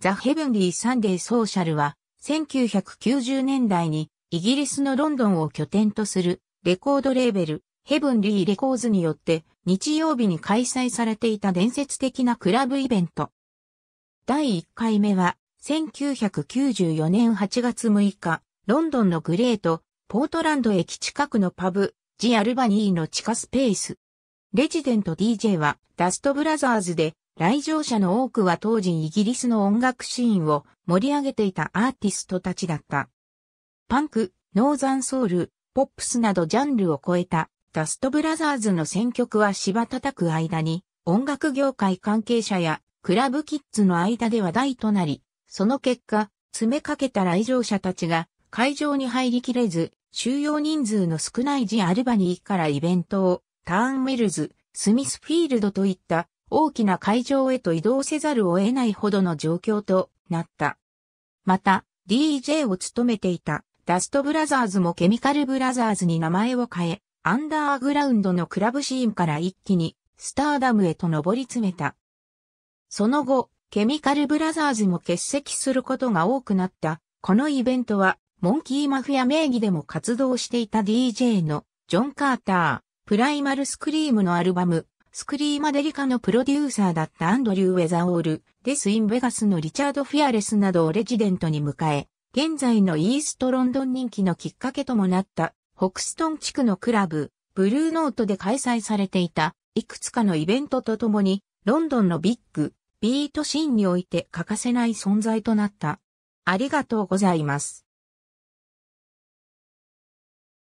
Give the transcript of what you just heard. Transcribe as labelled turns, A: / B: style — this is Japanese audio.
A: ザ・ヘブンリー・サンデー・ソーシャルは、1990年代にイギリスのロンドンを拠点とするレコードレーベル、ヘブンリー・レコーズによって日曜日に開催されていた伝説的なクラブイベント。第1回目は、1994年8月6日、ロンドンのグレート、ポートランド駅近くのパブ、ジ・アルバニーの地下スペース。レジデント DJ は、ダストブラザーズで、来場者の多くは当時イギリスの音楽シーンを盛り上げていたアーティストたちだった。パンク、ノーザンソウル、ポップスなどジャンルを超えたダストブラザーズの選曲は芝叩く間に音楽業界関係者やクラブキッズの間で話題となり、その結果、詰めかけた来場者たちが会場に入りきれず、収容人数の少ないジ・アルバニーからイベントを、ターンウェルズ、スミスフィールドといった大きな会場へと移動せざるを得ないほどの状況となった。また、DJ を務めていたダストブラザーズもケミカルブラザーズに名前を変え、アンダーグラウンドのクラブシーンから一気にスターダムへと上り詰めた。その後、ケミカルブラザーズも欠席することが多くなった。このイベントは、モンキーマフィア名義でも活動していた DJ のジョン・カーター、プライマルスクリームのアルバム、スクリーマデリカのプロデューサーだったアンドリュー・ウェザオール、デス・イン・ベガスのリチャード・フィアレスなどをレジデントに迎え、現在のイーストロンドン人気のきっかけともなった、ホクストン地区のクラブ、ブルーノートで開催されていた、いくつかのイベントとともに、ロンドンのビッグ、ビートシーンにおいて欠かせない存在となった。ありがとうございます。